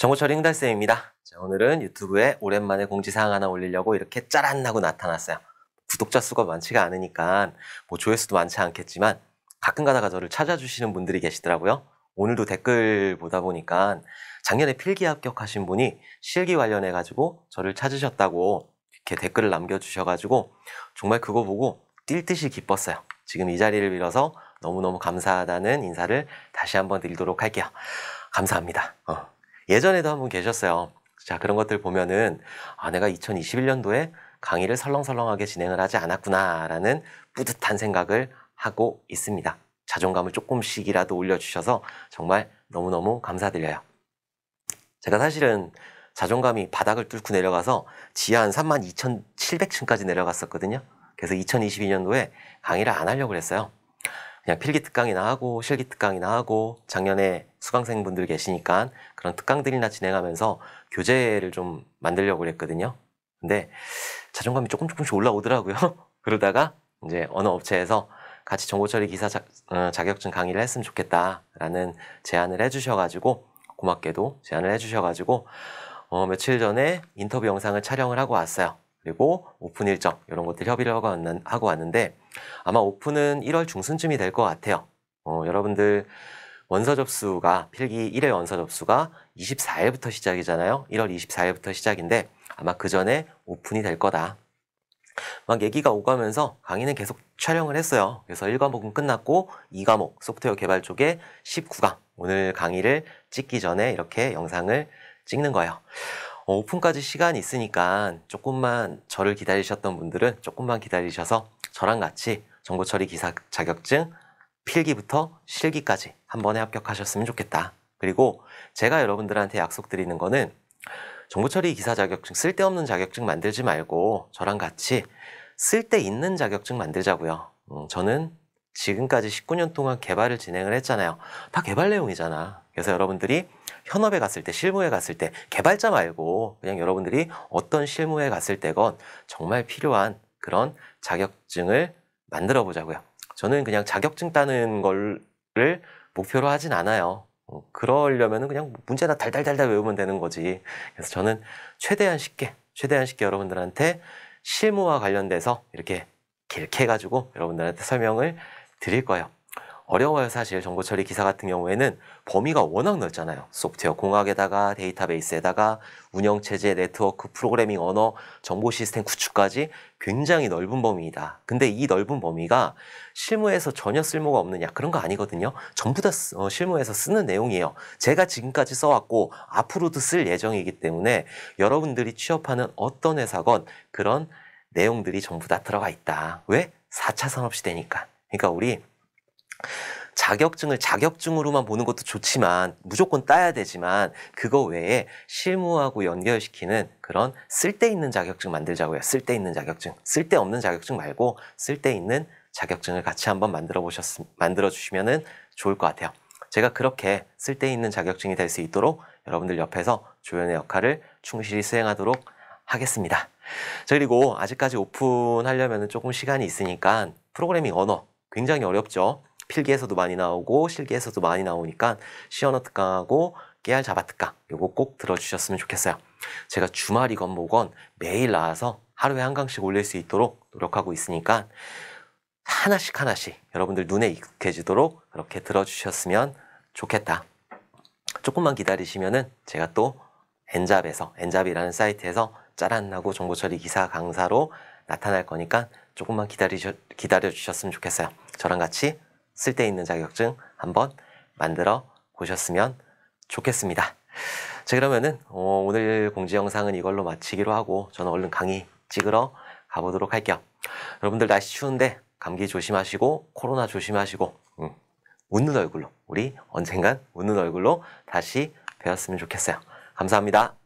정우철 링달쌤입니다. 자, 오늘은 유튜브에 오랜만에 공지사항 하나 올리려고 이렇게 짜란 나고 나타났어요. 구독자 수가 많지가 않으니까 뭐 조회수도 많지 않겠지만 가끔 가다가 저를 찾아주시는 분들이 계시더라고요. 오늘도 댓글 보다 보니까 작년에 필기 합격하신 분이 실기 관련해 가지고 저를 찾으셨다고 이렇게 댓글을 남겨주셔가지고 정말 그거 보고 뛸 듯이 기뻤어요. 지금 이 자리를 빌어서 너무너무 감사하다는 인사를 다시 한번 드리도록 할게요. 감사합니다. 어. 예전에도 한 분 계셨어요. 자, 그런 것들 보면은, 아, 내가 2021년도에 강의를 설렁설렁하게 진행을 하지 않았구나라는 뿌듯한 생각을 하고 있습니다. 자존감을 조금씩이라도 올려주셔서 정말 너무너무 감사드려요. 제가 사실은 자존감이 바닥을 뚫고 내려가서 지하 한 32,700층까지 내려갔었거든요. 그래서 2022년도에 강의를 안 하려고 그랬어요. 그냥 필기 특강이나 하고 실기 특강이나 하고 작년에 수강생분들 계시니까 그런 특강들이나 진행하면서 교재를 좀 만들려고 그랬거든요. 근데 자존감이 조금 조금씩 올라오더라고요. 그러다가 이제 어느 업체에서 같이 정보처리 기사 자, 어, 자격증 강의를 했으면 좋겠다라는 제안을 해주셔가지고 고맙게도 제안을 해주셔가지고 어, 며칠 전에 인터뷰 영상을 촬영을 하고 왔어요. 그리고 오픈 일정 이런 것들 협의를 하고, 왔는, 하고 왔는데 아마 오픈은 1월 중순쯤이 될 것 같아요. 어, 여러분들 원서 접수가 필기 1회 원서 접수가 24일부터 시작이잖아요. 1월 24일부터 시작인데 아마 그 전에 오픈이 될 거다. 막 얘기가 오가면서 강의는 계속 촬영을 했어요. 그래서 1과목은 끝났고 2과목 소프트웨어 개발 쪽에 19강 오늘 강의를 찍기 전에 이렇게 영상을 찍는 거예요. 어, 오픈까지 시간이 있으니까 조금만 저를 기다리셨던 분들은 조금만 기다리셔서 저랑 같이 정보 처리 기사 자격증 필기부터 실기까지 한 번에 합격하셨으면 좋겠다. 그리고 제가 여러분들한테 약속드리는 거는 정보처리 기사 자격증 쓸데없는 자격증 만들지 말고 저랑 같이 쓸데 있는 자격증 만들자고요. 음, 저는 지금까지 19년 동안 개발을 진행을 했잖아요. 다 개발 내용이잖아. 그래서 여러분들이 현업에 갔을 때, 실무에 갔을 때 개발자 말고 그냥 여러분들이 어떤 실무에 갔을 때건 정말 필요한 그런 자격증을 만들어 보자고요. 저는 그냥 자격증 따는 걸를 목표로 하진 않아요. 어, 그러려면 그냥 문제나 달달달달 외우면 되는 거지. 그래서 저는 최대한 쉽게, 최대한 쉽게 여러분들한테 실무와 관련돼서 이렇게 길게 해가지고 여러분들한테 설명을 드릴 거예요. 어려워요 사실 정보 처리 기사 같은 경우에는 범위가 워낙 넓잖아요. 소프트웨어 공학에다가 데이터베이스에다가 운영체제, 네트워크, 프로그래밍 언어, 정보 시스템 구축까지 굉장히 넓은 범위이다. 근데 이 넓은 범위가 실무에서 전혀 쓸모가 없느냐 그런 거 아니거든요. 전부 다 쓰, 어, 실무에서 쓰는 내용이에요. 제가 지금까지 써왔고 앞으로도 쓸 예정이기 때문에 여러분들이 취업하는 어떤 회사건 그런 내용들이 전부 다 들어가 있다. 왜? 4차 산업 시대니까. 그러니까 우리 자격증을 자격증으로만 보는 것도 좋지만 무조건 따야 되지만 그거 외에 실무하고 연결시키는 그런 쓸데있는 자격증 만들자고요. 쓸데있는 자격증. 쓸데없는 자격증 말고 쓸데있는 자격증을 같이 한번 만들어 보셨 만들어 주시면은 좋을 것 같아요. 제가 그렇게 쓸데있는 자격증이 될 수 있도록 여러분들 옆에서 조연의 역할을 충실히 수행하도록 하겠습니다. 자, 그리고 아직까지 오픈하려면 조금 시간이 있으니까 프로그래밍 언어 굉장히 어렵죠. 필기에서도 많이 나오고 실기에서도 많이 나오니까 시어너 특강하고 깨알 잡아 특강 이거꼭 들어주셨으면 좋겠어요. 제가 주말이건 뭐건 매일 나와서 하루에 한 강씩 올릴 수 있도록 노력하고 있으니까 하나씩 하나씩 여러분들 눈에 익숙해지도록 그렇게 들어주셨으면 좋겠다. 조금만 기다리시면은 제가 또 엔잡에서 엔잡이라는 사이트에서 짜란나고 정보 처리 기사 강사로 나타날 거니까 조금만 기다리 셔 기다려 주셨으면 좋겠어요. 저랑 같이 쓸데있는 자격증 한번 만들어 보셨으면 좋겠습니다. 자 그러면은 어, 오늘 공지 영상은 이걸로 마치기로 하고 저는 얼른 강의 찍으러 가보도록 할게요. 여러분들 날씨 추운데 감기 조심하시고 코로나 조심하시고 음, 웃는 얼굴로 우리 언젠간 웃는 얼굴로 다시 배었으면 좋겠어요. 감사합니다.